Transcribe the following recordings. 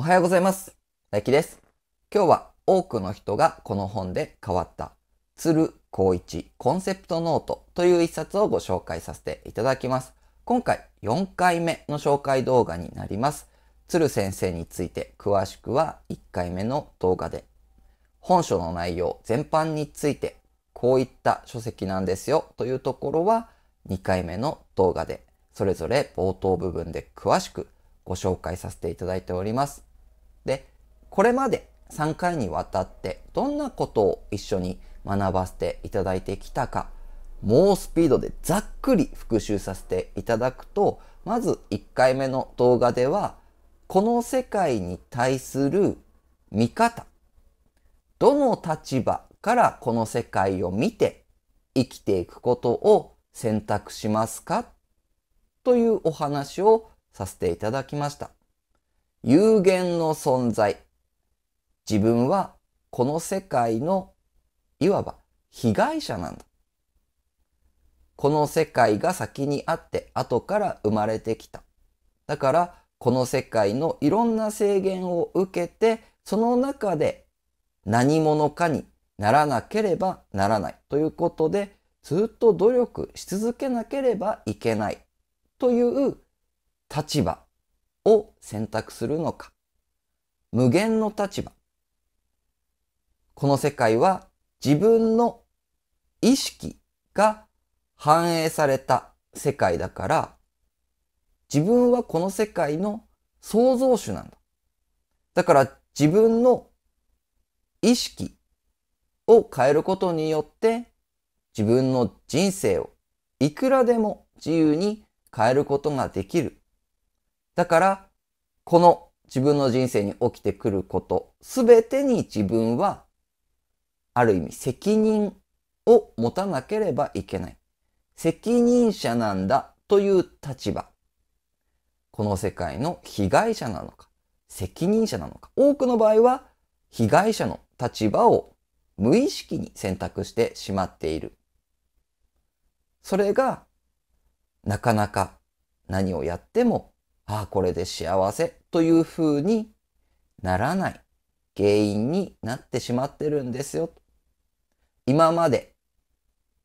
おはようございます。大輝です。今日は多くの人がこの本で変わった鶴光一コンセプトノートという一冊をご紹介させていただきます。今回4回目の紹介動画になります。鶴先生について詳しくは1回目の動画で。本書の内容全般についてこういった書籍なんですよというところは2回目の動画でそれぞれ冒頭部分で詳しくご紹介させていただいております。これまで3回にわたってどんなことを一緒に学ばせていただいてきたか、猛スピードでざっくり復習させていただくと、まず1回目の動画では、この世界に対する見方、どの立場からこの世界を見て生きていくことを選択しますかというお話をさせていただきました。有限の存在、自分はこの世界のいわば被害者なんだ。この世界が先にあって後から生まれてきた。だからこの世界のいろんな制限を受けてその中で何者かにならなければならないということでずっと努力し続けなければいけないという立場を選択するのか無限の立場この世界は自分の意識が反映された世界だから、自分はこの世界の創造主なんだ。だから自分の意識を変えることによって自分の人生をいくらでも自由に変えることができる。だから、この自分の人生に起きてくることすべてに自分はある意味責任を持たなければいけない。責任者なんだという立場。この世界の被害者なのか、責任者なのか。多くの場合は被害者の立場を無意識に選択してしまっている。それがなかなか何をやっても、ああ、これで幸せというふうにならない原因になってしまってるんですよ。今まで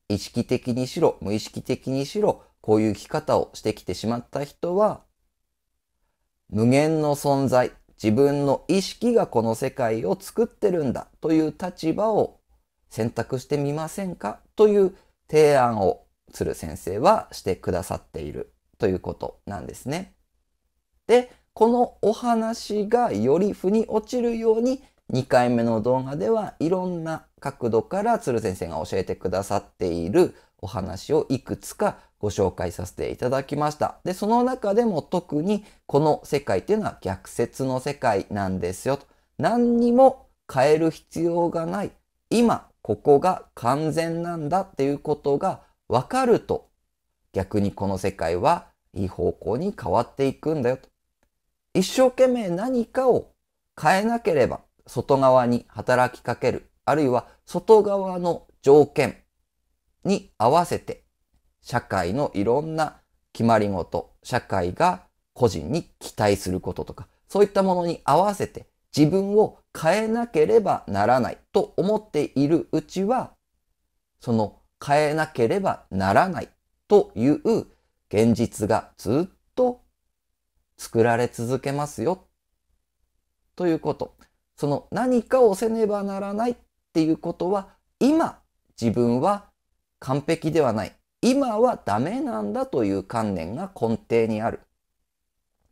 意識的にしろ無意識的にしろこういう生き方をしてきてしまった人は無限の存在自分の意識がこの世界を作ってるんだという立場を選択してみませんかという提案を鶴先生はしてくださっているということなんですね。で、このお話がより腑に落ちるように2回目の動画ではいろんな角度から鶴先生が教えてくださっているお話をいくつかご紹介させていただきました。で、その中でも特にこの世界っていうのは逆説の世界なんですよと。何にも変える必要がない。今、ここが完全なんだっていうことがわかると、逆にこの世界はいい方向に変わっていくんだよと。一生懸命何かを変えなければ、外側に働きかける。あるいは外側の条件に合わせて、社会のいろんな決まりごと、社会が個人に期待することとか、そういったものに合わせて自分を変えなければならないと思っているうちは、その変えなければならないという現実がずっと作られ続けますよということ。その何かをせねばならないっていうことは今自分は完璧ではない今はダメなんだという観念が根底にある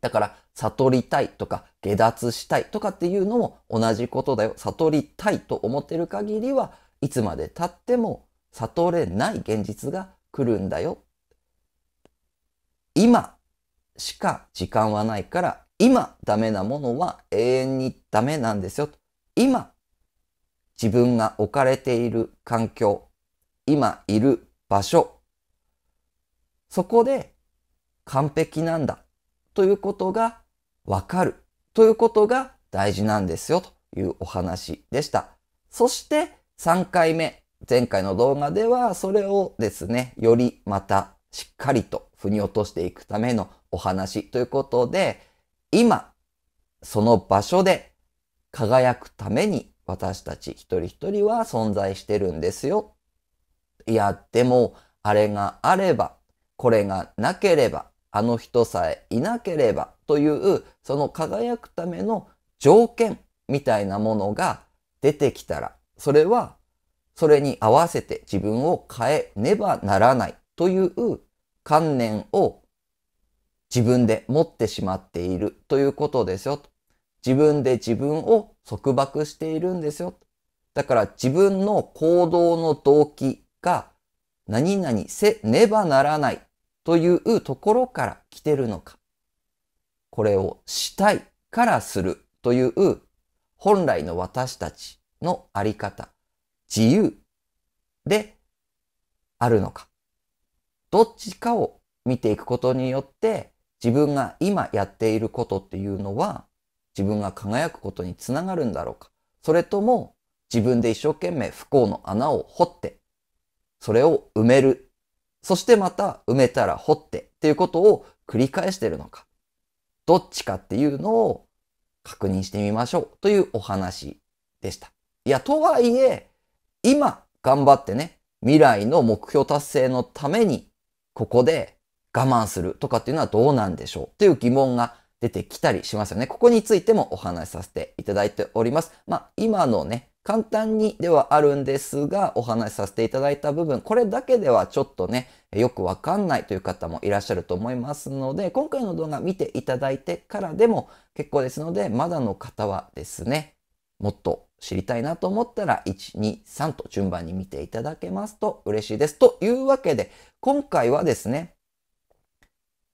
だから悟りたいとか下脱したいとかっていうのも同じことだよ悟りたいと思ってる限りはいつまでたっても悟れない現実が来るんだよ今しか時間はないから今ダメなものは永遠にダメなんですよ今自分が置かれている環境、今いる場所、そこで完璧なんだということがわかるということが大事なんですよというお話でした。そして3回目、前回の動画ではそれをですね、よりまたしっかりと腑に落としていくためのお話ということで、今、その場所で輝くために私たち一人一人は存在してるんですよ。いや、でも、あれがあれば、これがなければ、あの人さえいなければという、その輝くための条件みたいなものが出てきたら、それは、それに合わせて自分を変えねばならないという観念を自分で持ってしまっているということですよ。自分で自分を束縛しているんですよ。だから自分の行動の動機が何々せねばならないというところから来てるのか。これをしたいからするという本来の私たちのあり方、自由であるのか。どっちかを見ていくことによって自分が今やっていることっていうのは自分が輝くことにつながるんだろうかそれとも自分で一生懸命不幸の穴を掘って、それを埋める。そしてまた埋めたら掘ってっていうことを繰り返してるのか。どっちかっていうのを確認してみましょうというお話でした。いや、とはいえ、今頑張ってね、未来の目標達成のために、ここで我慢するとかっていうのはどうなんでしょうっていう疑問が出てきたりしますよね。ここについてもお話しさせていただいております。まあ、今のね、簡単にではあるんですが、お話しさせていただいた部分、これだけではちょっとね、よくわかんないという方もいらっしゃると思いますので、今回の動画見ていただいてからでも結構ですので、まだの方はですね、もっと知りたいなと思ったら、1、2、3と順番に見ていただけますと嬉しいです。というわけで、今回はですね、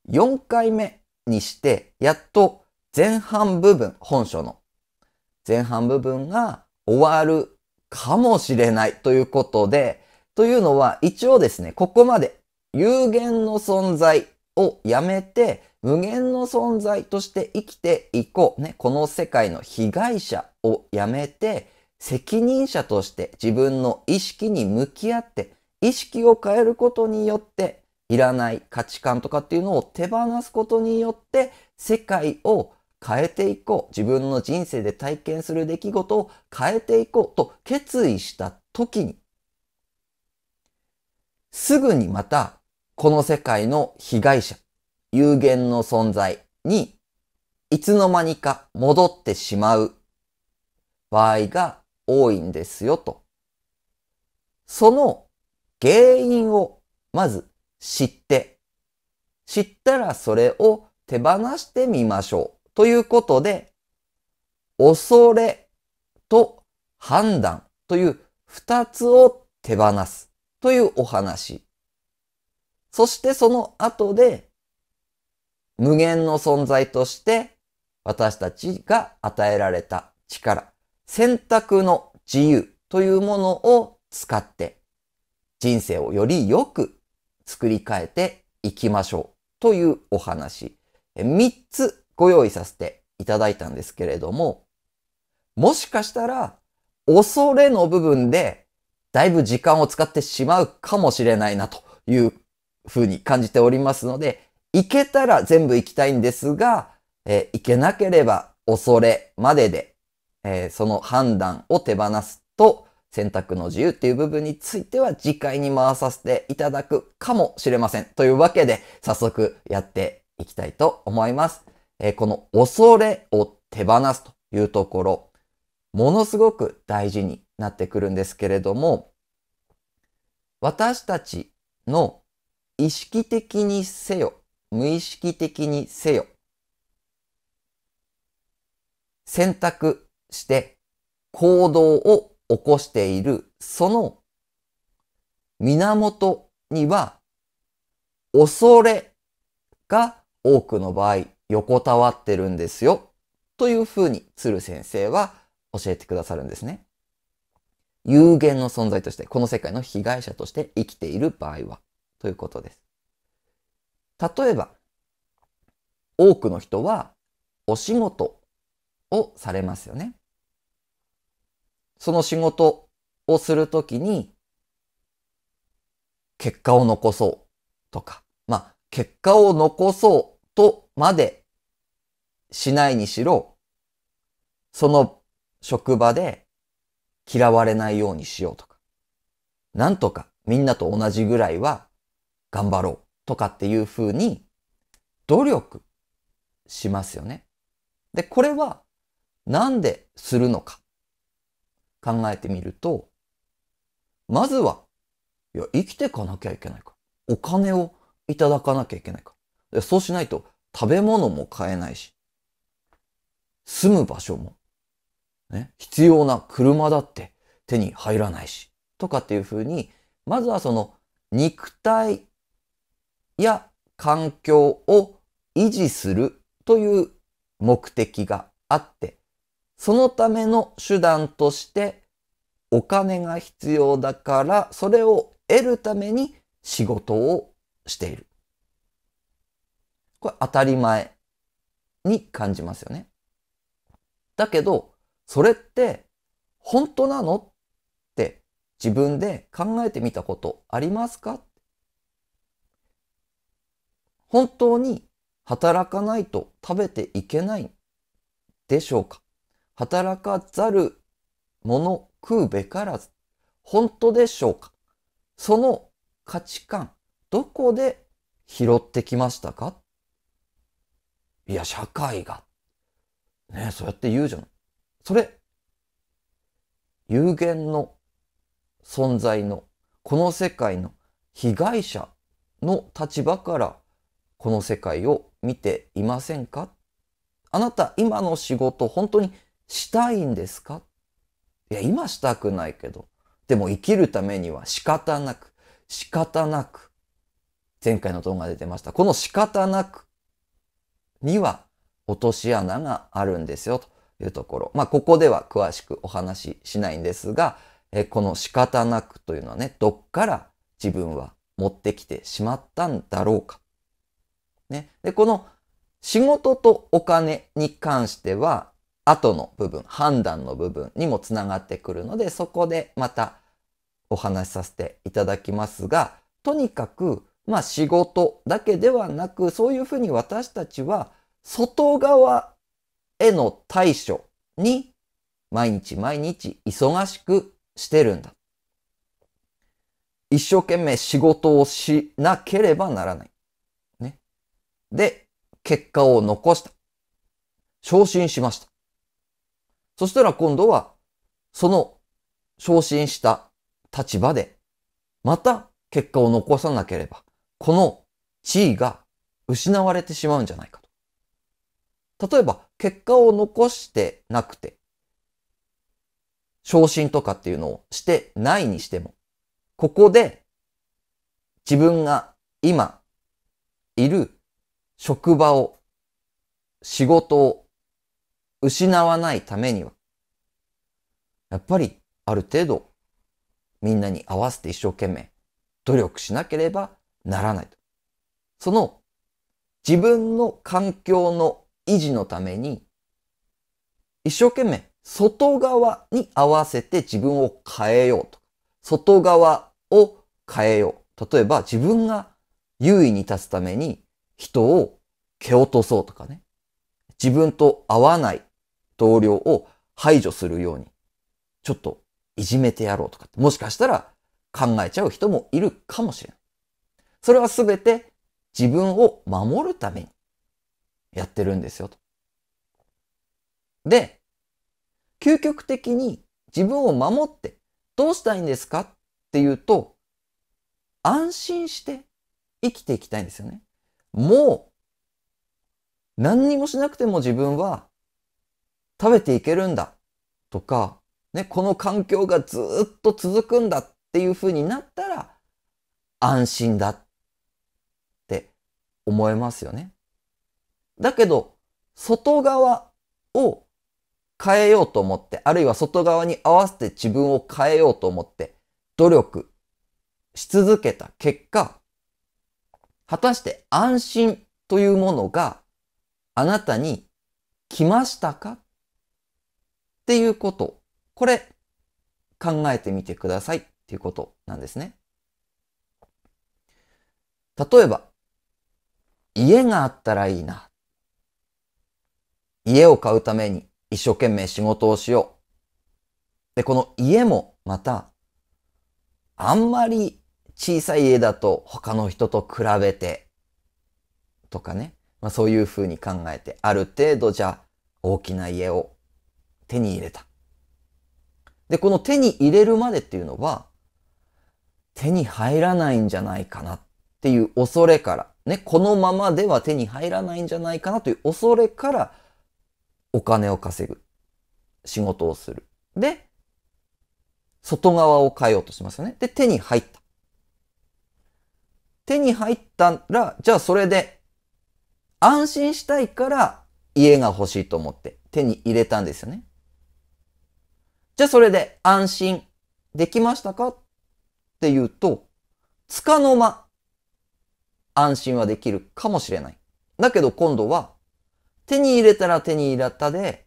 4回目にして、やっと前半部分、本書の前半部分が終わるかもしれないということで、というのは一応ですね、ここまで有限の存在をやめて、無限の存在として生きていこう。ね、この世界の被害者をやめて、責任者として自分の意識に向き合って、意識を変えることによっていらない価値観とかっていうのを手放すことによって世界を変えていこう。自分の人生で体験する出来事を変えていこうと決意した時に、すぐにまたこの世界の被害者、有限の存在にいつの間にか戻ってしまう場合が多いんですよと。その原因をまず知って、知ったらそれを手放してみましょう。ということで、恐れと判断という二つを手放すというお話。そしてその後で、無限の存在として私たちが与えられた力、選択の自由というものを使って人生をより良く作り変えていきましょうというお話。3つご用意させていただいたんですけれども、もしかしたら恐れの部分でだいぶ時間を使ってしまうかもしれないなというふうに感じておりますので、行けたら全部行きたいんですが、えー、行けなければ恐れまでで、えー、その判断を手放すと、選択の自由っていう部分については次回に回させていただくかもしれません。というわけで、早速やっていきたいと思います。えー、この恐れを手放すというところ、ものすごく大事になってくるんですけれども、私たちの意識的にせよ、無意識的にせよ、選択して行動を起こしているその源には恐れが多くの場合横たわってるんですよというふうに鶴先生は教えてくださるんですね。有限の存在としてこの世界の被害者として生きている場合はということです。例えば多くの人はお仕事をされますよね。その仕事をするときに、結果を残そうとか、まあ、結果を残そうとまでしないにしろ、その職場で嫌われないようにしようとか、なんとかみんなと同じぐらいは頑張ろうとかっていうふうに努力しますよね。で、これはなんでするのか考えてみると、まずは、いや、生きていかなきゃいけないか。お金をいただかなきゃいけないか。そうしないと食べ物も買えないし、住む場所も、ね、必要な車だって手に入らないし、とかっていうふうに、まずはその肉体や環境を維持するという目的があって、そのための手段としてお金が必要だからそれを得るために仕事をしている。これ当たり前に感じますよね。だけどそれって本当なのって自分で考えてみたことありますか本当に働かないと食べていけないでしょうか働かざる者食うべからず、本当でしょうかその価値観、どこで拾ってきましたかいや、社会が。ねそうやって言うじゃん。それ、有限の存在の、この世界の被害者の立場からこの世界を見ていませんかあなた今の仕事本当にしたいんですかいや、今したくないけど。でも生きるためには仕方なく、仕方なく。前回の動画出てました。この仕方なくには落とし穴があるんですよというところ。まあ、ここでは詳しくお話ししないんですが、えこの仕方なくというのはね、どっから自分は持ってきてしまったんだろうか。ね。で、この仕事とお金に関しては、後の部分、判断の部分にもつながってくるので、そこでまたお話しさせていただきますが、とにかく、まあ仕事だけではなく、そういうふうに私たちは外側への対処に毎日毎日忙しくしてるんだ。一生懸命仕事をしなければならない。ね。で、結果を残した。昇進しました。そしたら今度は、その昇進した立場で、また結果を残さなければ、この地位が失われてしまうんじゃないかと。例えば、結果を残してなくて、昇進とかっていうのをしてないにしても、ここで自分が今いる職場を、仕事を失わないためには、やっぱりある程度みんなに合わせて一生懸命努力しなければならないと。その自分の環境の維持のために一生懸命外側に合わせて自分を変えようと。外側を変えよう。例えば自分が優位に立つために人を蹴落とそうとかね。自分と合わない同僚を排除するように、ちょっといじめてやろうとかって、もしかしたら考えちゃう人もいるかもしれない。それはすべて自分を守るためにやってるんですよと。で、究極的に自分を守ってどうしたいんですかっていうと、安心して生きていきたいんですよね。もう、何にもしなくても自分は食べていけるんだとか、ね、この環境がずっと続くんだっていうふうになったら安心だって思えますよね。だけど、外側を変えようと思って、あるいは外側に合わせて自分を変えようと思って、努力し続けた結果、果たして安心というものがあなたに来ましたかっていうこと。これ、考えてみてくださいっていうことなんですね。例えば、家があったらいいな。家を買うために一生懸命仕事をしよう。で、この家もまた、あんまり小さい家だと他の人と比べてとかね、まあ、そういうふうに考えて、ある程度じゃあ大きな家を手に入れた。で、この手に入れるまでっていうのは、手に入らないんじゃないかなっていう恐れから、ね、このままでは手に入らないんじゃないかなという恐れから、お金を稼ぐ。仕事をする。で、外側を変えようとしますよね。で、手に入った。手に入ったら、じゃあそれで、安心したいから家が欲しいと思って手に入れたんですよね。じゃあそれで安心できましたかっていうと、つかの間、安心はできるかもしれない。だけど今度は、手に入れたら手に入れたで、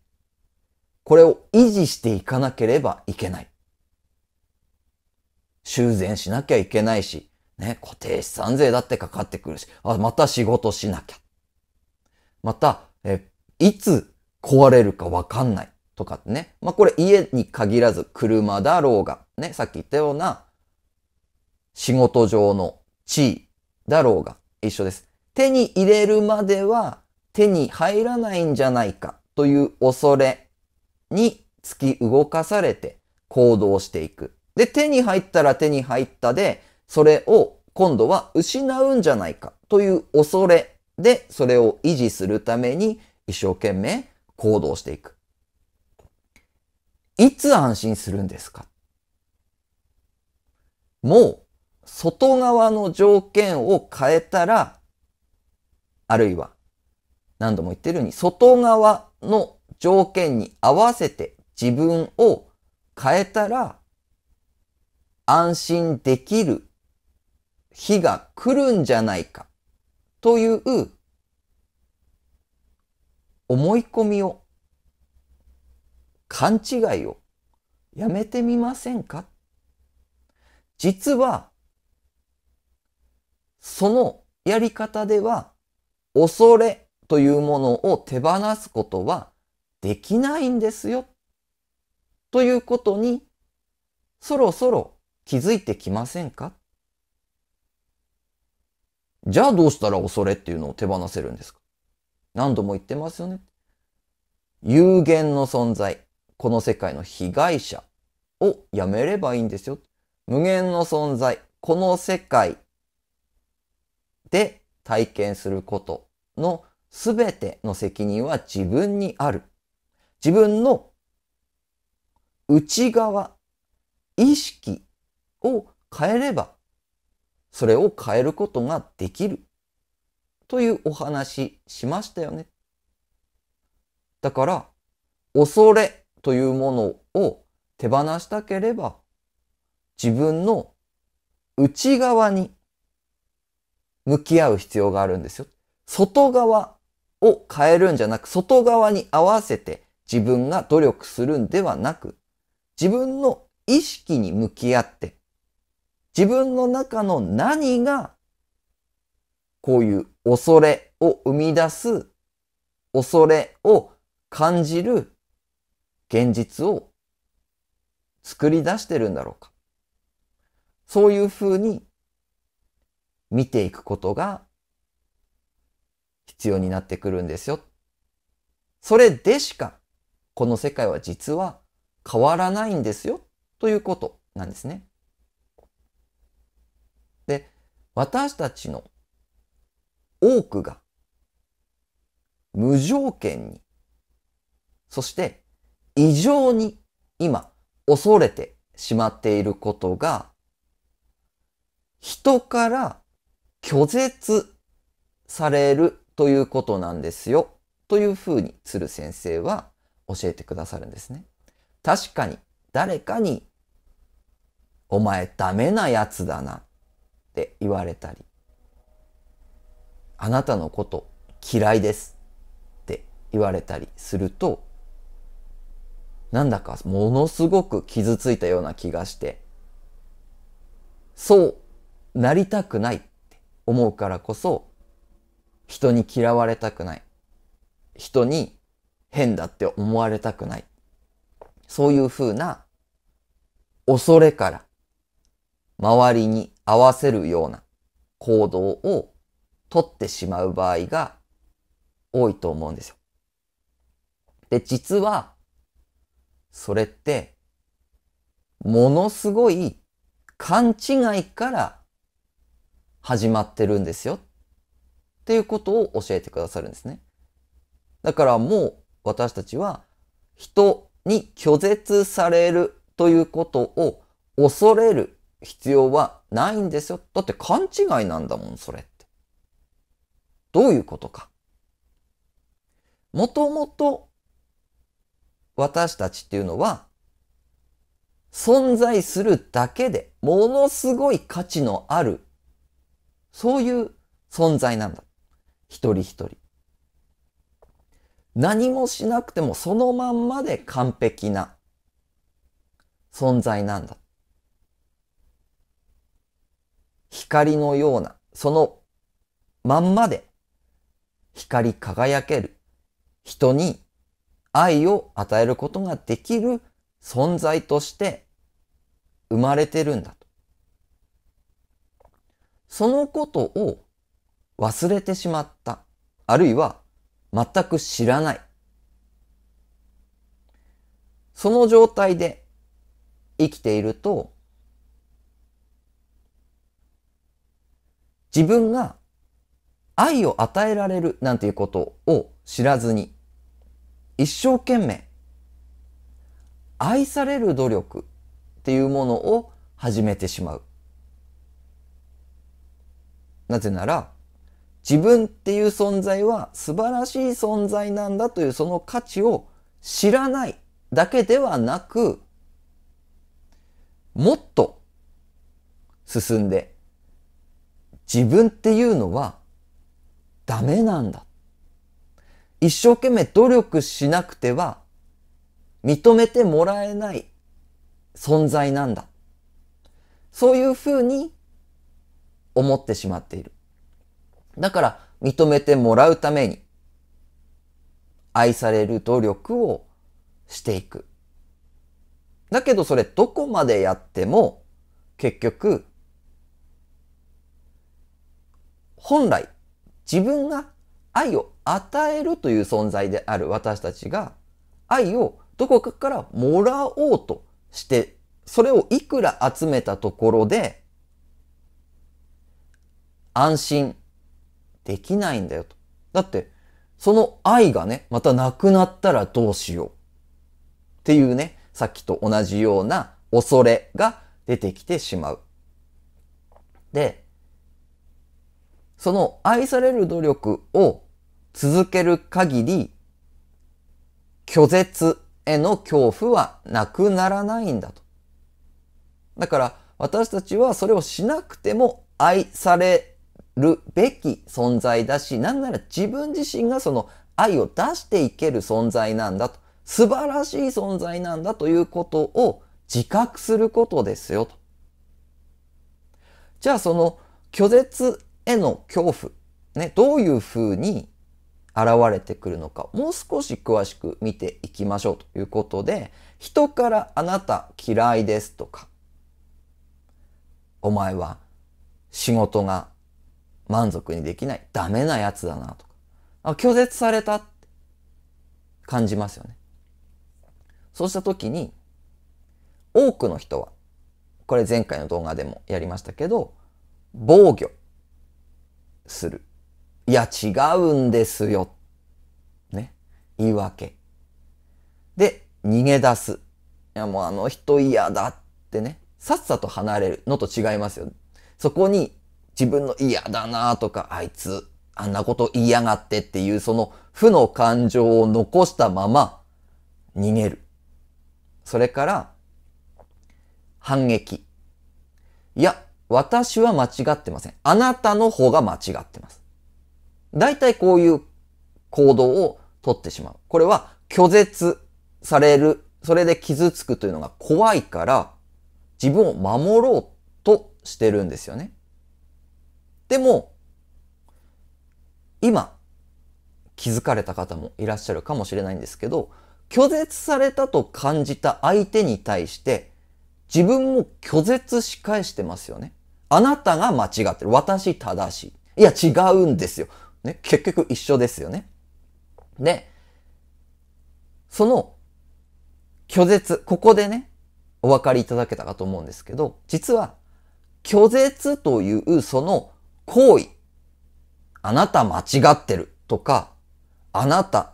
これを維持していかなければいけない。修繕しなきゃいけないし、ね、固定資産税だってかかってくるし、あ、また仕事しなきゃ。また、え、いつ壊れるかわかんない。とかね。まあ、これ家に限らず車だろうが、ね、さっき言ったような仕事上の地位だろうが一緒です。手に入れるまでは手に入らないんじゃないかという恐れに突き動かされて行動していく。で、手に入ったら手に入ったで、それを今度は失うんじゃないかという恐れで、それを維持するために一生懸命行動していく。いつ安心するんですかもう、外側の条件を変えたら、あるいは、何度も言ってるように、外側の条件に合わせて自分を変えたら、安心できる日が来るんじゃないかという思い込みを勘違いをやめてみませんか実は、そのやり方では、恐れというものを手放すことはできないんですよ。ということに、そろそろ気づいてきませんかじゃあどうしたら恐れっていうのを手放せるんですか何度も言ってますよね。有限の存在。この世界の被害者をやめればいいんですよ。無限の存在、この世界で体験することの全ての責任は自分にある。自分の内側、意識を変えれば、それを変えることができる。というお話しましたよね。だから、恐れというものを手放したければ、自分の内側に向き合う必要があるんですよ。外側を変えるんじゃなく、外側に合わせて自分が努力するんではなく、自分の意識に向き合って、自分の中の何がこういう恐れを生み出す、恐れを感じる現実を作り出してるんだろうか。そういうふうに見ていくことが必要になってくるんですよ。それでしかこの世界は実は変わらないんですよということなんですね。で、私たちの多くが無条件に、そして異常に今恐れてしまっていることが、人から拒絶されるということなんですよ。というふうに鶴先生は教えてくださるんですね。確かに誰かにお前ダメなやつだなって言われたり、あなたのこと嫌いですって言われたりすると、なんだかものすごく傷ついたような気がして、そうなりたくないって思うからこそ、人に嫌われたくない。人に変だって思われたくない。そういうふうな恐れから周りに合わせるような行動をとってしまう場合が多いと思うんですよ。で、実はそれって、ものすごい勘違いから始まってるんですよ。っていうことを教えてくださるんですね。だからもう私たちは人に拒絶されるということを恐れる必要はないんですよ。だって勘違いなんだもん、それって。どういうことか。もともと私たちっていうのは、存在するだけでものすごい価値のある、そういう存在なんだ。一人一人。何もしなくてもそのまんまで完璧な存在なんだ。光のような、そのまんまで光り輝ける人に愛を与えることができる存在として生まれてるんだと。そのことを忘れてしまった。あるいは全く知らない。その状態で生きていると、自分が愛を与えられるなんていうことを知らずに、一生懸命愛される努力っていうものを始めてしまう。なぜなら自分っていう存在は素晴らしい存在なんだというその価値を知らないだけではなくもっと進んで自分っていうのはダメなんだ。一生懸命努力しなくては認めてもらえない存在なんだ。そういうふうに思ってしまっている。だから認めてもらうために愛される努力をしていく。だけどそれどこまでやっても結局本来自分が愛を与えるという存在である私たちが愛をどこかからもらおうとして、それをいくら集めたところで、安心できないんだよと。だって、その愛がね、またなくなったらどうしよう。っていうね、さっきと同じような恐れが出てきてしまう。で、その愛される努力を続ける限り、拒絶への恐怖はなくならないんだと。だから私たちはそれをしなくても愛されるべき存在だし、なんなら自分自身がその愛を出していける存在なんだと。素晴らしい存在なんだということを自覚することですよと。じゃあその拒絶への恐怖、ね、どういうふうに現れてくるのか、もう少し詳しく見ていきましょうということで、人からあなた嫌いですとか、お前は仕事が満足にできない、ダメなやつだなとか、あ拒絶されたって感じますよね。そうした時に、多くの人は、これ前回の動画でもやりましたけど、防御する。いや、違うんですよ。ね。言い訳。で、逃げ出す。いや、もうあの人嫌だってね。さっさと離れるのと違いますよ。そこに自分の嫌だなとか、あいつ、あんなこと言いやがってっていうその負の感情を残したまま逃げる。それから、反撃。いや、私は間違ってません。あなたの方が間違ってます。大体こういう行動をとってしまう。これは拒絶される、それで傷つくというのが怖いから、自分を守ろうとしてるんですよね。でも、今、気づかれた方もいらっしゃるかもしれないんですけど、拒絶されたと感じた相手に対して、自分も拒絶し返してますよね。あなたが間違ってる。私正しい。いや、違うんですよ。ね、結局一緒ですよね。で、その拒絶、ここでね、お分かりいただけたかと思うんですけど、実は拒絶というその行為、あなた間違ってるとか、あなた、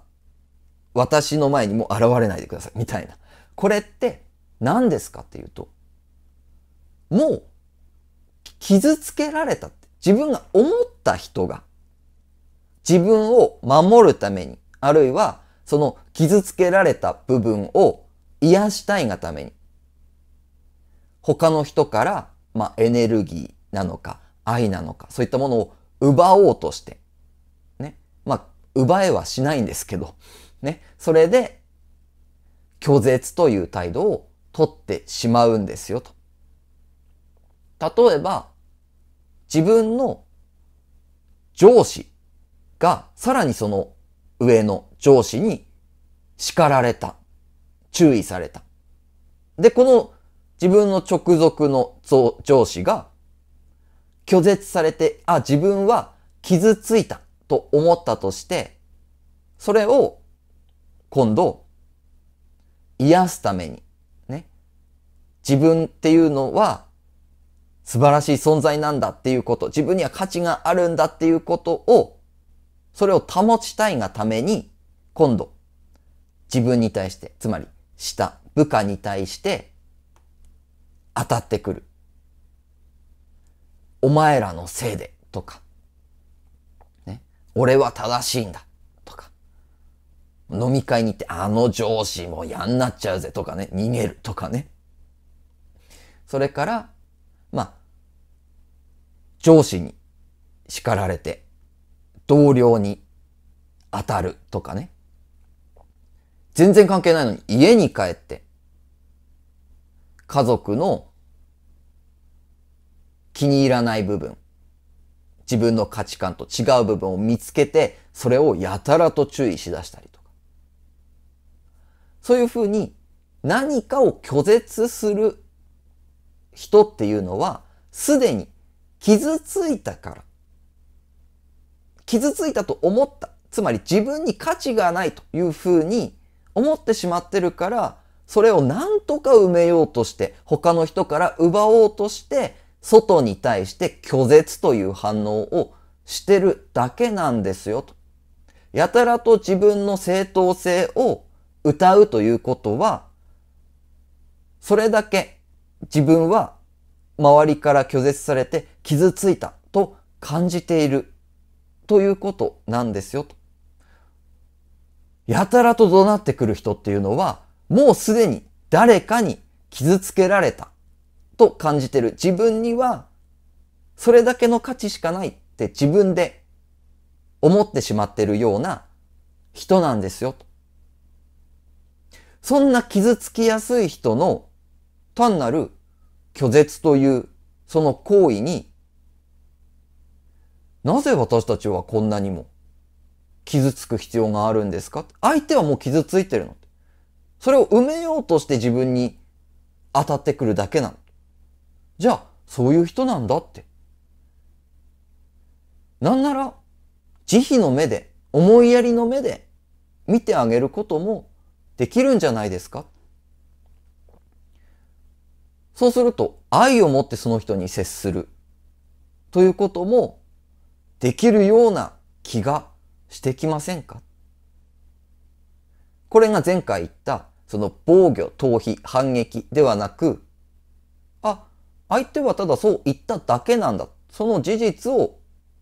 私の前にも現れないでくださいみたいな。これって何ですかっていうと、もう傷つけられたって自分が思った人が自分を守るために、あるいはその傷つけられた部分を癒したいがために、他の人から、まあ、エネルギーなのか、愛なのか、そういったものを奪おうとして、ね。まあ、奪えはしないんですけど、ね。それで、拒絶という態度を取ってしまうんですよ、と。例えば、自分の上司が、さらにその上の上司に叱られた。注意された。で、この自分の直属の上司が拒絶されて、あ、自分は傷ついたと思ったとして、それを今度癒すために、ね。自分っていうのは素晴らしい存在なんだっていうこと、自分には価値があるんだっていうことをそれを保ちたいがために、今度、自分に対して、つまり、下、部下に対して、当たってくる。お前らのせいで、とか、ね、俺は正しいんだ、とか、飲み会に行って、あの上司も嫌になっちゃうぜ、とかね、逃げる、とかね。それから、まあ、上司に叱られて、同僚に当たるとかね。全然関係ないのに家に帰って、家族の気に入らない部分、自分の価値観と違う部分を見つけて、それをやたらと注意しだしたりとか。そういうふうに何かを拒絶する人っていうのは、すでに傷ついたから、傷ついたと思った。つまり自分に価値がないというふうに思ってしまってるから、それを何とか埋めようとして、他の人から奪おうとして、外に対して拒絶という反応をしてるだけなんですよと。やたらと自分の正当性を歌うということは、それだけ自分は周りから拒絶されて傷ついたと感じているということなんですよと。やたらと怒鳴ってくる人っていうのは、もうすでに誰かに傷つけられたと感じてる。自分にはそれだけの価値しかないって自分で思ってしまってるような人なんですよと。そんな傷つきやすい人の単なる拒絶というその行為になぜ私たちはこんなにも傷つく必要があるんですか相手はもう傷ついてるの。それを埋めようとして自分に当たってくるだけなの。じゃあ、そういう人なんだって。なんなら、慈悲の目で、思いやりの目で見てあげることもできるんじゃないですかそうすると、愛を持ってその人に接するということもできるような気がしてきませんかこれが前回言った、その防御、逃避、反撃ではなく、あ、相手はただそう言っただけなんだ。その事実を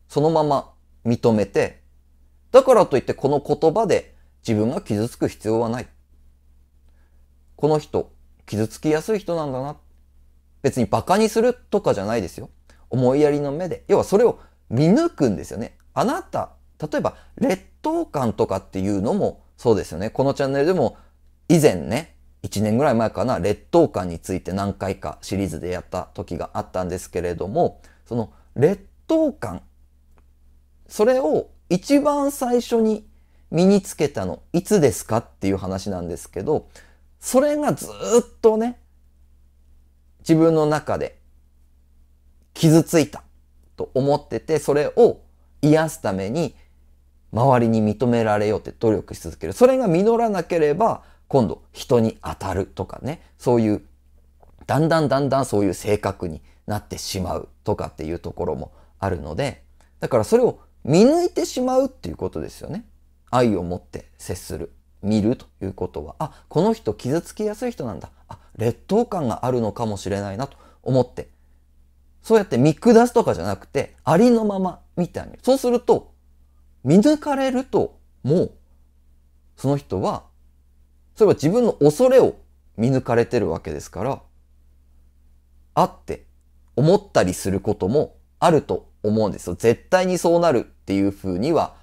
そのまま認めて、だからといってこの言葉で自分が傷つく必要はない。この人、傷つきやすい人なんだな。別に馬鹿にするとかじゃないですよ。思いやりの目で。要はそれを見抜くんですよね。あなた、例えば劣等感とかっていうのもそうですよね。このチャンネルでも以前ね、1年ぐらい前かな、劣等感について何回かシリーズでやった時があったんですけれども、その劣等感、それを一番最初に身につけたの、いつですかっていう話なんですけど、それがずっとね、自分の中で傷ついた。と思ってて、それを癒すために周りに認められようって努力し続ける。それが実らなければ、今度人に当たるとかね、そういう、だんだんだんだんそういう性格になってしまうとかっていうところもあるので、だからそれを見抜いてしまうっていうことですよね。愛を持って接する。見るということは、あ、この人傷つきやすい人なんだ。あ、劣等感があるのかもしれないなと思ってそうやって見下すとかじゃなくて、ありのままみたいに。そうすると、見抜かれると、もう、その人は、そういえば自分の恐れを見抜かれてるわけですから、あって思ったりすることもあると思うんですよ。絶対にそうなるっていうふうには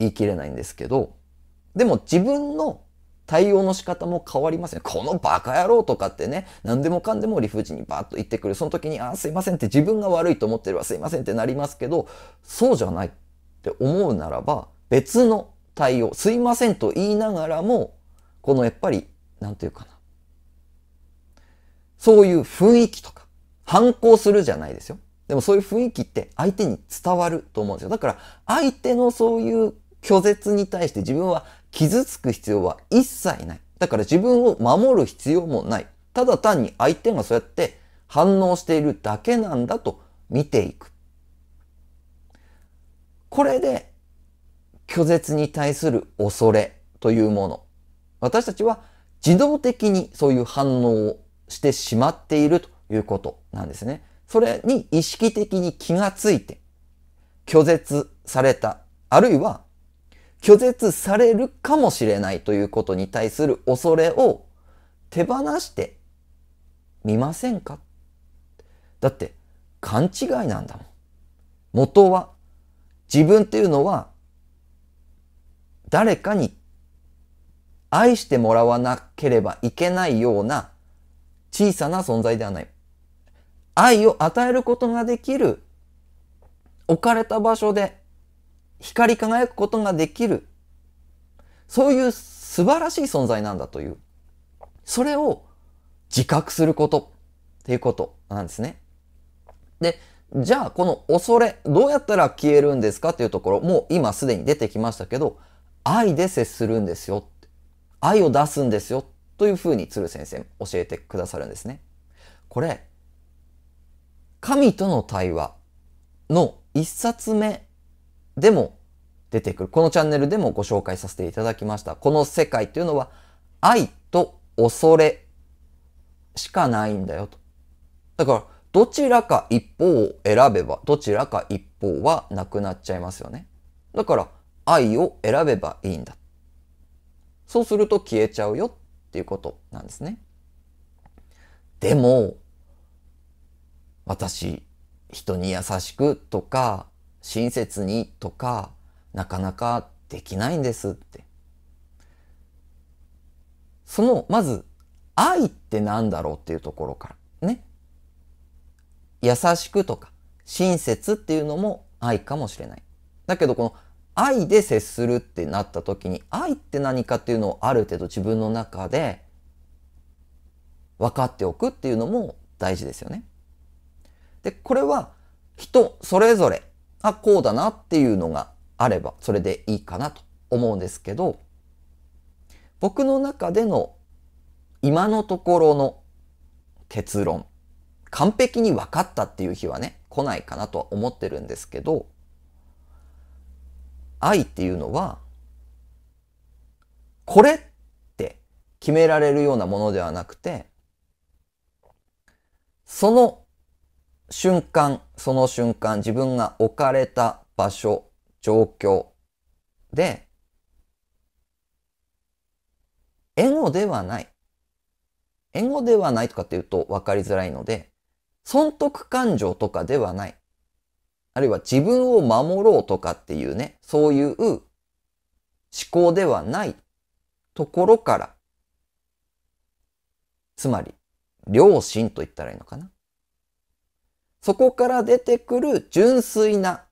言い切れないんですけど、でも自分の対応の仕方も変わりません。このバカ野郎とかってね、何でもかんでも理不尽にバーッと言ってくる。その時に、あ、すいませんって自分が悪いと思ってればすいませんってなりますけど、そうじゃないって思うならば、別の対応、すいませんと言いながらも、このやっぱり、なんていうかな。そういう雰囲気とか、反抗するじゃないですよ。でもそういう雰囲気って相手に伝わると思うんですよ。だから相手のそういう拒絶に対して自分は傷つく必要は一切ない。だから自分を守る必要もない。ただ単に相手がそうやって反応しているだけなんだと見ていく。これで拒絶に対する恐れというもの。私たちは自動的にそういう反応をしてしまっているということなんですね。それに意識的に気がついて拒絶された、あるいは拒絶されるかもしれないということに対する恐れを手放してみませんかだって勘違いなんだもん。元は自分っていうのは誰かに愛してもらわなければいけないような小さな存在ではない。愛を与えることができる置かれた場所で光り輝くことができる。そういう素晴らしい存在なんだという。それを自覚することっていうことなんですね。で、じゃあこの恐れ、どうやったら消えるんですかっていうところ、もう今すでに出てきましたけど、愛で接するんですよ。愛を出すんですよ。というふうに鶴先生教えてくださるんですね。これ、神との対話の一冊目でも出てくる。このチャンネルでもご紹介させていただきました。この世界っていうのは愛と恐れしかないんだよと。だから、どちらか一方を選べば、どちらか一方はなくなっちゃいますよね。だから、愛を選べばいいんだ。そうすると消えちゃうよっていうことなんですね。でも、私、人に優しくとか、親切にとかなかなかできないんですって。その、まず、愛ってなんだろうっていうところからね。優しくとか親切っていうのも愛かもしれない。だけどこの愛で接するってなった時に愛って何かっていうのをある程度自分の中で分かっておくっていうのも大事ですよね。で、これは人それぞれあ、こうだなっていうのがあれば、それでいいかなと思うんですけど、僕の中での今のところの結論、完璧に分かったっていう日はね、来ないかなとは思ってるんですけど、愛っていうのは、これって決められるようなものではなくて、その瞬間、その瞬間、自分が置かれた場所、状況で、エゴではない。エゴではないとかっていうと分かりづらいので、損得感情とかではない。あるいは自分を守ろうとかっていうね、そういう思考ではないところから、つまり、良心と言ったらいいのかな。そこから出てくる純粋な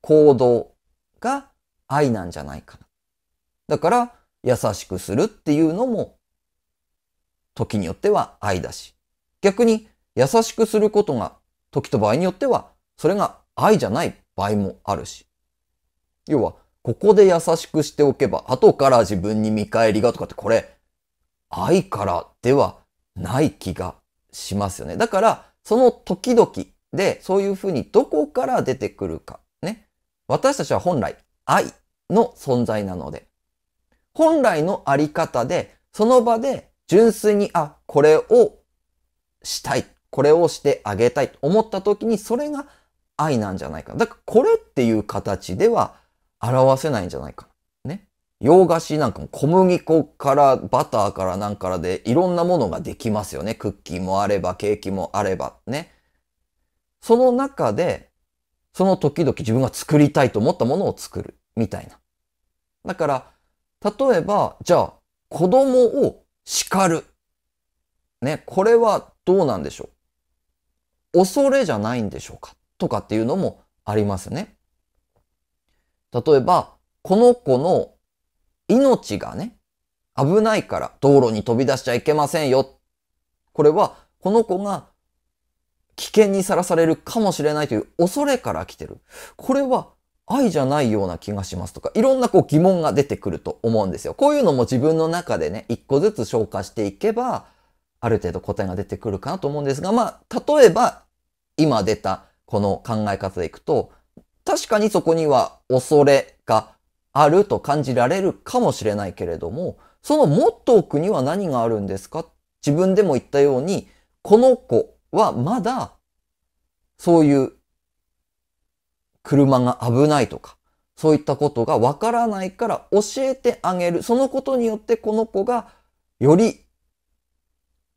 行動が愛なんじゃないかな。だから、優しくするっていうのも、時によっては愛だし、逆に優しくすることが、時と場合によっては、それが愛じゃない場合もあるし。要は、ここで優しくしておけば、後から自分に見返りがとかって、これ、愛からではない気がしますよね。だから、その時々で、そういうふうにどこから出てくるか。ね。私たちは本来、愛の存在なので、本来のあり方で、その場で純粋に、あ、これをしたい。これをしてあげたいと思った時に、それが愛なんじゃないか。だから、これっていう形では表せないんじゃないか。洋菓子なんかも小麦粉からバターからなんからでいろんなものができますよね。クッキーもあれば、ケーキもあれば、ね。その中で、その時々自分が作りたいと思ったものを作る、みたいな。だから、例えば、じゃあ、子供を叱る。ね、これはどうなんでしょう恐れじゃないんでしょうかとかっていうのもありますね。例えば、この子の命がね、危ないから道路に飛び出しちゃいけませんよ。これは、この子が危険にさらされるかもしれないという恐れから来てる。これは愛じゃないような気がしますとか、いろんなこう疑問が出てくると思うんですよ。こういうのも自分の中でね、一個ずつ消化していけば、ある程度答えが出てくるかなと思うんですが、まあ、例えば、今出たこの考え方でいくと、確かにそこには恐れがあると感じられるかもしれないけれども、そのもっと奥には何があるんですか自分でも言ったように、この子はまだ、そういう車が危ないとか、そういったことがわからないから教えてあげる。そのことによってこの子がより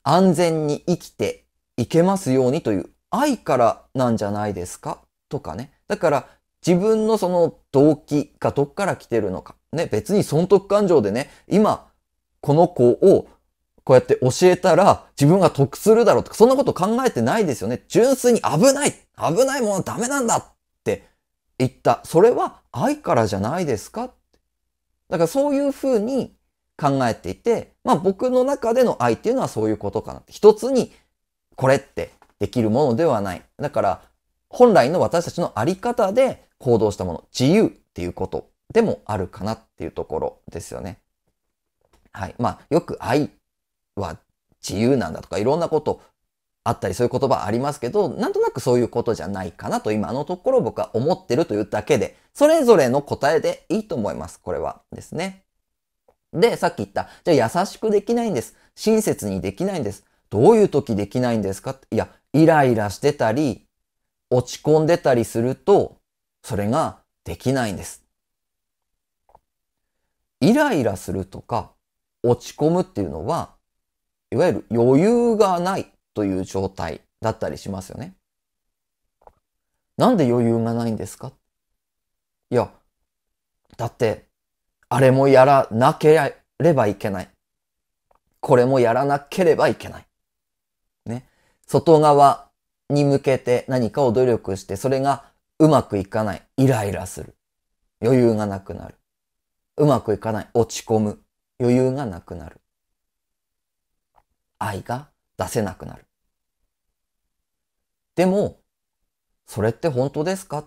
安全に生きていけますようにという愛からなんじゃないですかとかね。だから自分のその動機がどっから来てるのか。ね、別に損得感情でね、今、この子をこうやって教えたら自分が得するだろうとか、そんなこと考えてないですよね。純粋に危ない危ないものはダメなんだって言った。それは愛からじゃないですかだからそういうふうに考えていて、まあ僕の中での愛っていうのはそういうことかな。一つにこれってできるものではない。だから本来の私たちのあり方で行動したもの、自由っていうことでもあるかなっていうところですよね。はい。まあ、よく愛は自由なんだとか、いろんなことあったり、そういう言葉ありますけど、なんとなくそういうことじゃないかなと今のところ僕は思ってるというだけで、それぞれの答えでいいと思います。これはですね。で、さっき言った、じゃあ優しくできないんです。親切にできないんです。どういう時できないんですかいや、イライラしてたり、落ち込んでたりすると、それができないんです。イライラするとか落ち込むっていうのは、いわゆる余裕がないという状態だったりしますよね。なんで余裕がないんですかいや、だって、あれもやらなければいけない。これもやらなければいけない。ね。外側に向けて何かを努力して、それがうまくいかない。イライラする。余裕がなくなる。うまくいかない。落ち込む。余裕がなくなる。愛が出せなくなる。でも、それって本当ですか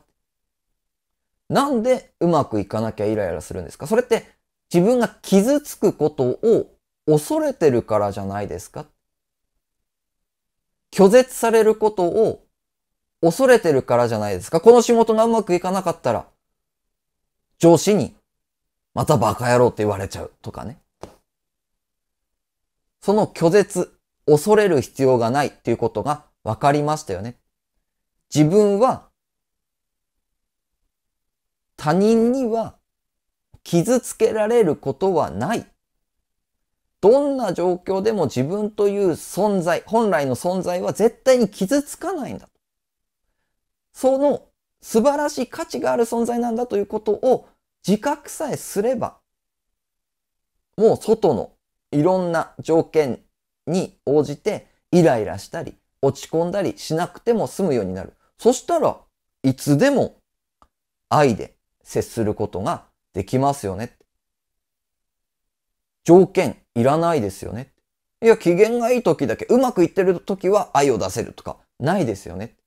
なんでうまくいかなきゃイライラするんですかそれって自分が傷つくことを恐れてるからじゃないですか拒絶されることを恐れてるからじゃないですか。この仕事がうまくいかなかったら、上司に、またバカ野郎って言われちゃうとかね。その拒絶、恐れる必要がないっていうことが分かりましたよね。自分は、他人には傷つけられることはない。どんな状況でも自分という存在、本来の存在は絶対に傷つかないんだ。その素晴らしい価値がある存在なんだということを自覚さえすれば、もう外のいろんな条件に応じてイライラしたり落ち込んだりしなくても済むようになる。そしたらいつでも愛で接することができますよね。条件いらないですよね。いや、機嫌がいい時だけ、うまくいってる時は愛を出せるとか、ないですよね。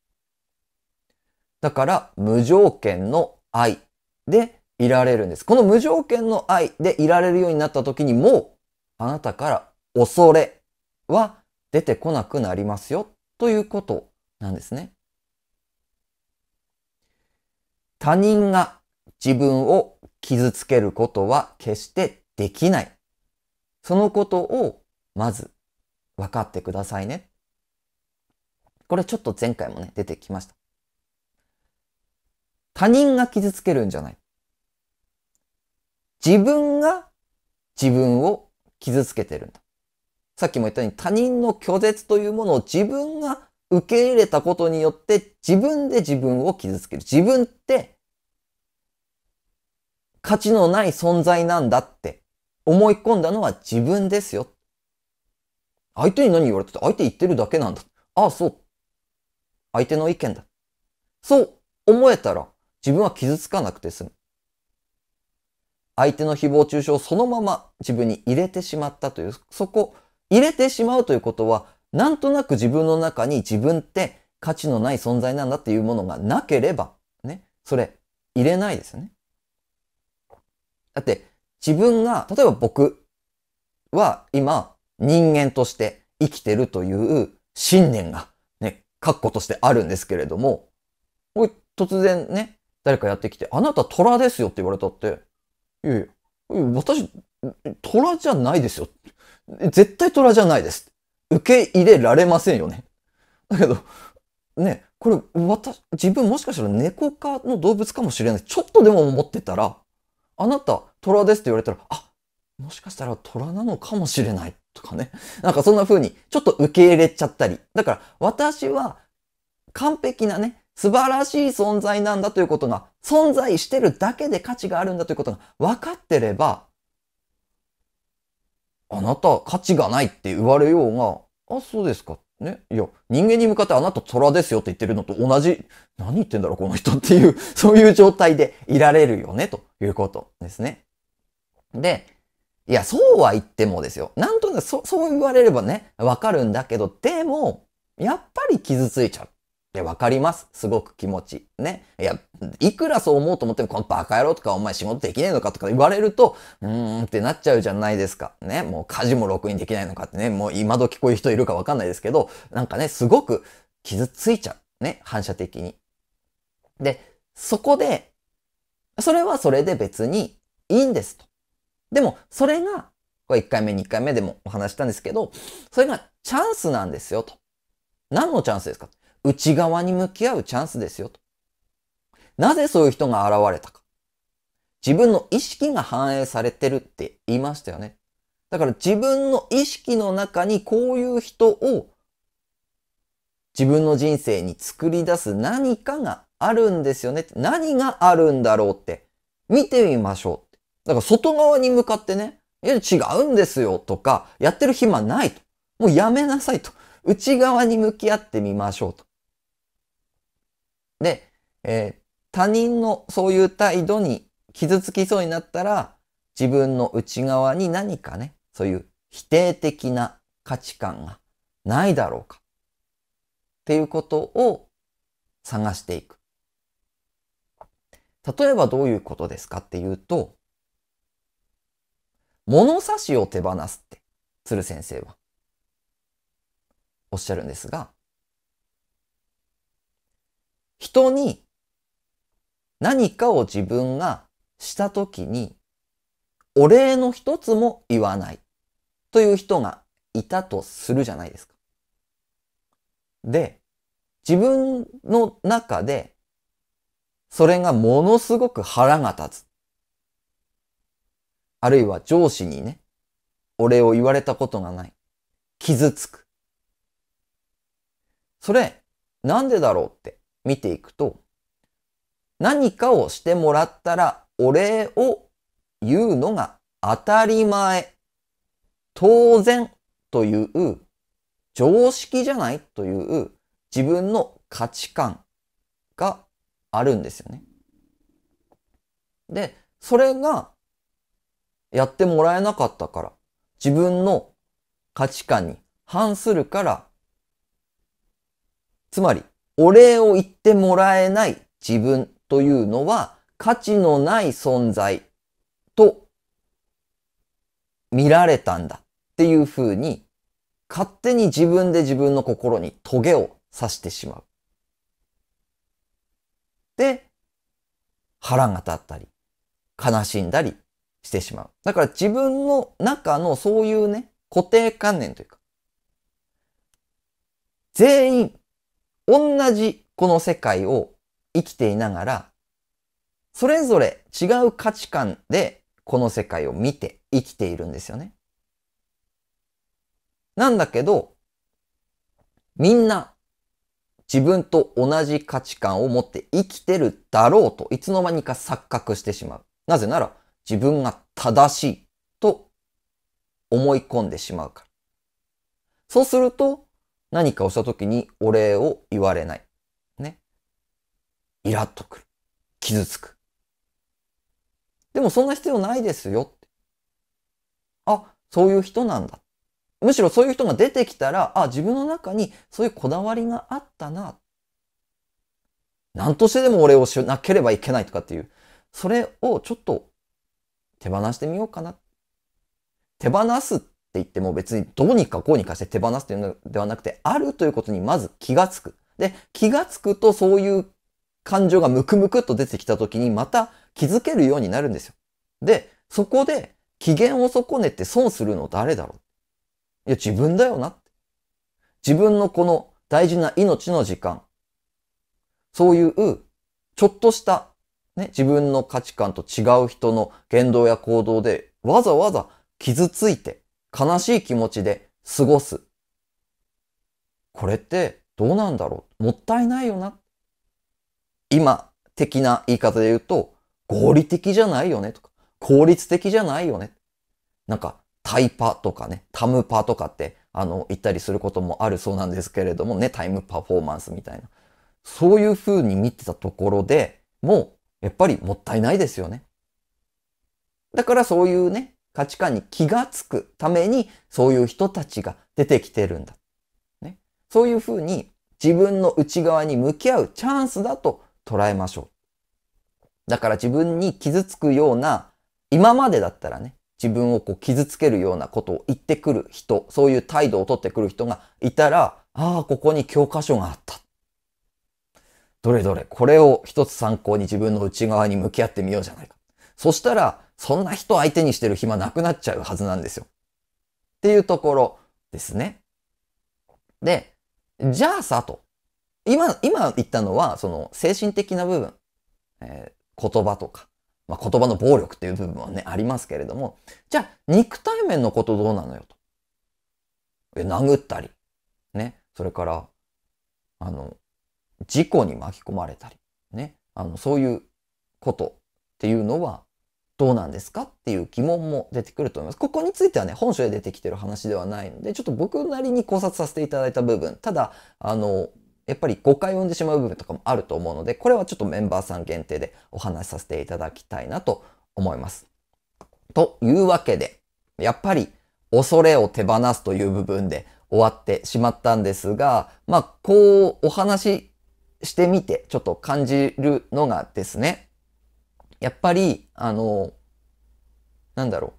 だから無条件の愛でいられるんです。この無条件の愛でいられるようになった時にもうあなたから恐れは出てこなくなりますよということなんですね。他人が自分を傷つけることは決してできない。そのことをまず分かってくださいね。これちょっと前回もね、出てきました。他人が傷つけるんじゃない。自分が自分を傷つけてるんだ。さっきも言ったように他人の拒絶というものを自分が受け入れたことによって自分で自分を傷つける。自分って価値のない存在なんだって思い込んだのは自分ですよ。相手に何言われてた相手言ってるだけなんだ。ああ、そう。相手の意見だ。そう思えたら自分は傷つかなくて済む。相手の誹謗中傷をそのまま自分に入れてしまったという、そこ、入れてしまうということは、なんとなく自分の中に自分って価値のない存在なんだっていうものがなければ、ね、それ入れないですよね。だって自分が、例えば僕は今人間として生きてるという信念がね、確固としてあるんですけれども、突然ね、誰かやってきて、あなた虎ですよって言われたって、いやいや、私、虎じゃないですよ。絶対虎じゃないです。受け入れられませんよね。だけど、ね、これ、私、自分もしかしたら猫科の動物かもしれない。ちょっとでも思ってたら、あなた、虎ですって言われたら、あ、もしかしたら虎なのかもしれないとかね。なんかそんな風に、ちょっと受け入れちゃったり。だから、私は、完璧なね、素晴らしい存在なんだということが、存在してるだけで価値があるんだということが分かってれば、あなた価値がないって言われようが、あ、そうですか。ね。いや、人間に向かってあなた虎ですよって言ってるのと同じ、何言ってんだろうこの人っていう、そういう状態でいられるよね、ということですね。で、いや、そうは言ってもですよ。なんとなくそ、そう言われればね、わかるんだけど、でも、やっぱり傷ついちゃう。や、わかります。すごく気持ち。ね。いや、いくらそう思うと思っても、このバカ野郎とか、お前仕事できねえのかとか言われると、うーんってなっちゃうじゃないですか。ね。もう家事も録音できないのかってね、もう今時こういう人いるかわかんないですけど、なんかね、すごく傷ついちゃう。ね。反射的に。で、そこで、それはそれで別にいいんですと。でも、それが、これ1回目、2回目でもお話したんですけど、それがチャンスなんですよと。何のチャンスですか内側に向き合うチャンスですよと。なぜそういう人が現れたか。自分の意識が反映されてるって言いましたよね。だから自分の意識の中にこういう人を自分の人生に作り出す何かがあるんですよね。何があるんだろうって見てみましょう。だから外側に向かってね、いや違うんですよとか、やってる暇ないと。もうやめなさいと。内側に向き合ってみましょうと。で、えー、他人のそういう態度に傷つきそうになったら、自分の内側に何かね、そういう否定的な価値観がないだろうか。っていうことを探していく。例えばどういうことですかっていうと、物差しを手放すって、鶴先生はおっしゃるんですが、人に何かを自分がした時にお礼の一つも言わないという人がいたとするじゃないですか。で、自分の中でそれがものすごく腹が立つ。あるいは上司にね、お礼を言われたことがない。傷つく。それ、なんでだろうって見ていくと、何かをしてもらったらお礼を言うのが当たり前、当然という常識じゃないという自分の価値観があるんですよね。で、それがやってもらえなかったから、自分の価値観に反するから、つまりお礼を言ってもらえない自分というのは価値のない存在と見られたんだっていうふうに勝手に自分で自分の心にトゲを刺してしまう。で、腹が立ったり、悲しんだりしてしまう。だから自分の中のそういうね、固定観念というか、全員同じこの世界を生きていながら、それぞれ違う価値観でこの世界を見て生きているんですよね。なんだけど、みんな自分と同じ価値観を持って生きてるだろうといつの間にか錯覚してしまう。なぜなら自分が正しいと思い込んでしまうから。そうすると何かをした時にお礼を言われない。ね。イラっとくる。傷つく。でもそんな必要ないですよ。あ、そういう人なんだ。むしろそういう人が出てきたら、あ、自分の中にそういうこだわりがあったな。何としてでもお礼をしなければいけないとかっていう。それをちょっと手放してみようかな。手放すっって言っても別にどうにかこうにかして手放すというのではなくて、あるということにまず気がつく。で、気がつくとそういう感情がムクムクっと出てきた時にまた気づけるようになるんですよ。で、そこで機嫌を損ねて損するの誰だろういや、自分だよなって。自分のこの大事な命の時間。そういう、ちょっとした、ね、自分の価値観と違う人の言動や行動でわざわざ傷ついて、悲しい気持ちで過ごす。これってどうなんだろうもったいないよな。今的な言い方で言うと、合理的じゃないよねとか、効率的じゃないよね。なんか、タイパとかね、タムパとかって、あの、言ったりすることもあるそうなんですけれどもね、タイムパフォーマンスみたいな。そういう風に見てたところでもう、やっぱりもったいないですよね。だからそういうね、価値観に気がつくために、そういう人たちが出てきてるんだ。ね、そういうふうに自分の内側に向き合うチャンスだと捉えましょう。だから自分に傷つくような、今までだったらね、自分をこう傷つけるようなことを言ってくる人、そういう態度をとってくる人がいたら、ああ、ここに教科書があった。どれどれ、これを一つ参考に自分の内側に向き合ってみようじゃないか。そしたら、そんな人相手にしてる暇なくなっちゃうはずなんですよ。っていうところですね。で、じゃあさと。今、今言ったのは、その精神的な部分、えー、言葉とか、まあ、言葉の暴力っていう部分はね、ありますけれども、じゃあ肉体面のことどうなのよと。殴ったり、ね、それから、あの、事故に巻き込まれたり、ね、あの、そういうことっていうのは、どうなんですかっていう疑問も出てくると思います。ここについてはね、本書で出てきてる話ではないので、ちょっと僕なりに考察させていただいた部分、ただ、あの、やっぱり誤解を生んでしまう部分とかもあると思うので、これはちょっとメンバーさん限定でお話しさせていただきたいなと思います。というわけで、やっぱり恐れを手放すという部分で終わってしまったんですが、まあ、こうお話ししてみてちょっと感じるのがですね、やっぱり、あの、なんだろ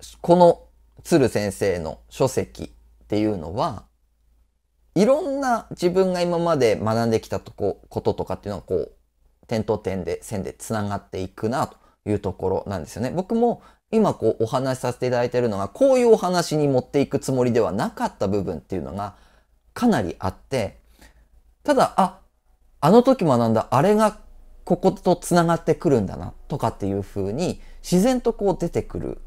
う。この鶴先生の書籍っていうのは、いろんな自分が今まで学んできたとここととかっていうのはこう、点と点で線で繋がっていくなというところなんですよね。僕も今こうお話しさせていただいているのが、こういうお話に持っていくつもりではなかった部分っていうのがかなりあって、ただ、あ、あの時学んだあれがこことつながってくるんだなとかっていう風に自然とこう出てくる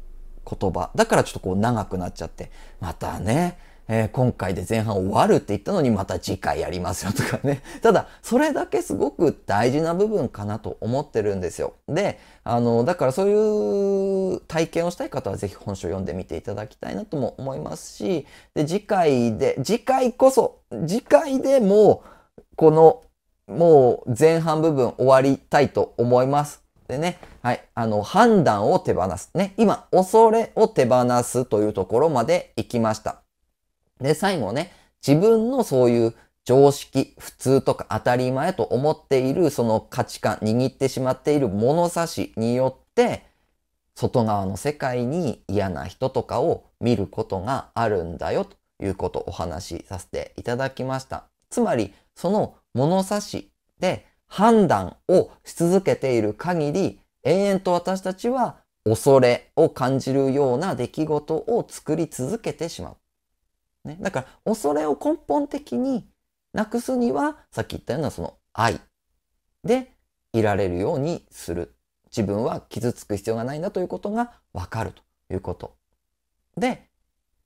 言葉だからちょっとこう長くなっちゃってまたね、えー、今回で前半終わるって言ったのにまた次回やりますよとかね ただそれだけすごく大事な部分かなと思ってるんですよであのだからそういう体験をしたい方は是非本書を読んでみていただきたいなとも思いますしで次回で次回こそ次回でもこのもう前半部分終わりたいと思います。でね、はい、あの、判断を手放す。ね、今、恐れを手放すというところまで行きました。で、最後ね、自分のそういう常識、普通とか当たり前と思っているその価値観、握ってしまっている物差しによって、外側の世界に嫌な人とかを見ることがあるんだよということをお話しさせていただきました。つまり、その物差しで判断をし続けている限り、延々と私たちは恐れを感じるような出来事を作り続けてしまう。ね、だから恐れを根本的になくすには、さっき言ったようなその愛でいられるようにする。自分は傷つく必要がないんだということがわかるということ。で、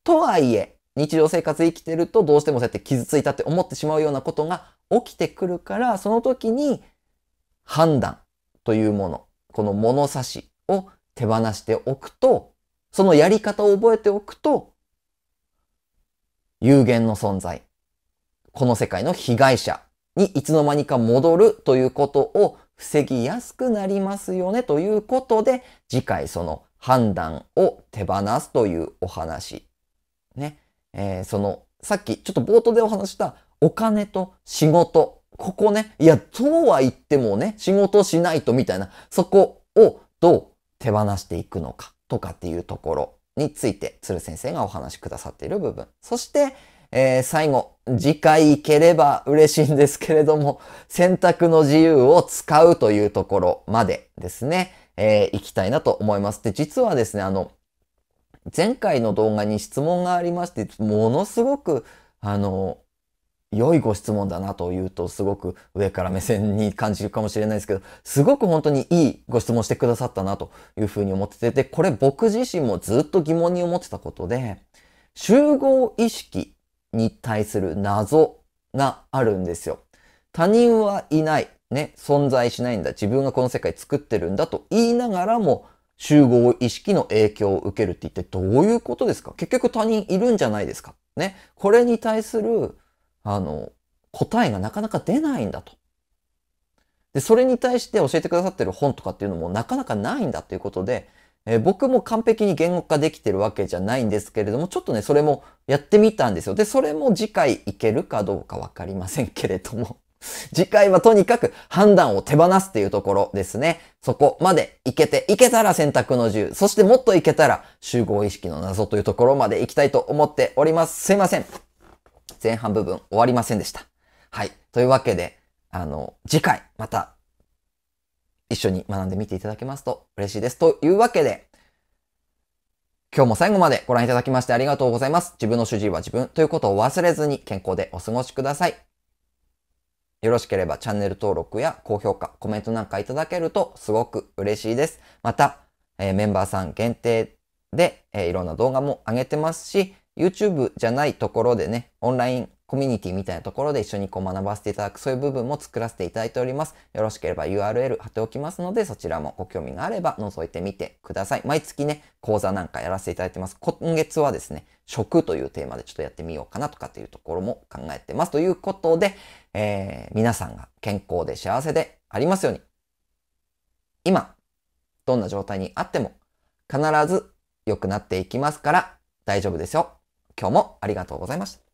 とはいえ、日常生活生きてるとどうしてもそうやって傷ついたって思ってしまうようなことが起きてくるから、その時に判断というもの、この物差しを手放しておくと、そのやり方を覚えておくと、有限の存在、この世界の被害者にいつの間にか戻るということを防ぎやすくなりますよねということで、次回その判断を手放すというお話。ね。えー、その、さっきちょっと冒頭でお話したお金と仕事。ここね、いや、どうは言ってもね、仕事しないとみたいな、そこをどう手放していくのかとかっていうところについて、鶴先生がお話しくださっている部分。そして、えー、最後、次回行ければ嬉しいんですけれども、選 択の自由を使うというところまでですね、えー、行きたいなと思います。で、実はですね、あの、前回の動画に質問がありまして、ものすごく、あの、良いご質問だなというと、すごく上から目線に感じるかもしれないですけど、すごく本当にいいご質問してくださったなというふうに思ってて、で、これ僕自身もずっと疑問に思ってたことで、集合意識に対する謎があるんですよ。他人はいない。ね、存在しないんだ。自分がこの世界作ってるんだと言いながらも、集合意識の影響を受けるって一体どういうことですか結局他人いるんじゃないですかね。これに対する、あの、答えがなかなか出ないんだと。で、それに対して教えてくださってる本とかっていうのもなかなかないんだということで、えー、僕も完璧に言語化できてるわけじゃないんですけれども、ちょっとね、それもやってみたんですよ。で、それも次回いけるかどうかわかりませんけれども次回はとにかく判断を手放すっていうところですね。そこまでいけて、いけたら選択の自由。そしてもっといけたら集合意識の謎というところまでいきたいと思っております。すいません。前半部分終わりませんでした。はい。というわけで、あの、次回また一緒に学んでみていただけますと嬉しいです。というわけで、今日も最後までご覧いただきましてありがとうございます。自分の主治医は自分ということを忘れずに健康でお過ごしください。よろしければチャンネル登録や高評価、コメントなんかいただけるとすごく嬉しいです。また、えー、メンバーさん限定で、えー、いろんな動画も上げてますし、YouTube じゃないところでね、オンラインコミュニティみたいなところで一緒にこう学ばせていただく、そういう部分も作らせていただいております。よろしければ URL 貼っておきますので、そちらもご興味があれば覗いてみてください。毎月ね、講座なんかやらせていただいてます。今月はですね、食というテーマでちょっとやってみようかなとかっていうところも考えてます。ということで、えー、皆さんが健康で幸せでありますように、今、どんな状態にあっても、必ず良くなっていきますから大丈夫ですよ。今日もありがとうございました。